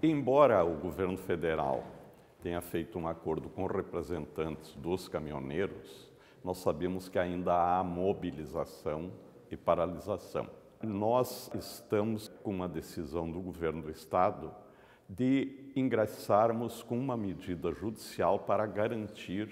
Embora o governo federal tenha feito um acordo com representantes dos caminhoneiros, nós sabemos que ainda há mobilização e paralisação. Nós estamos com uma decisão do governo do estado de ingressarmos com uma medida judicial para garantir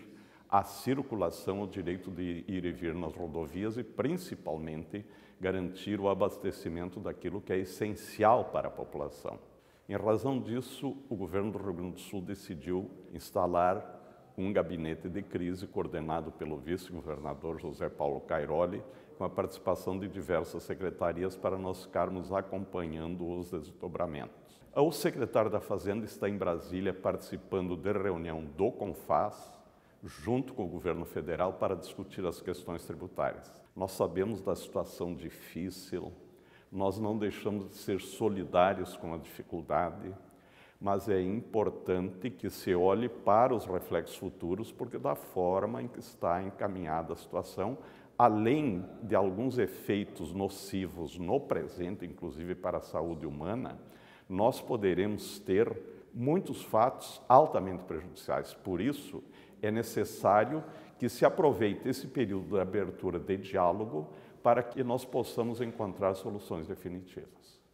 a circulação, o direito de ir e vir nas rodovias e, principalmente, garantir o abastecimento daquilo que é essencial para a população. Em razão disso, o governo do Rio Grande do Sul decidiu instalar um gabinete de crise coordenado pelo vice-governador José Paulo Cairoli, com a participação de diversas secretarias para nós ficarmos acompanhando os desdobramentos. O secretário da Fazenda está em Brasília participando de reunião do CONFAS, junto com o governo federal, para discutir as questões tributárias. Nós sabemos da situação difícil nós não deixamos de ser solidários com a dificuldade, mas é importante que se olhe para os reflexos futuros, porque da forma em que está encaminhada a situação, além de alguns efeitos nocivos no presente, inclusive para a saúde humana, nós poderemos ter muitos fatos altamente prejudiciais. Por isso, é necessário que se aproveite esse período de abertura de diálogo para que nós possamos encontrar soluções definitivas.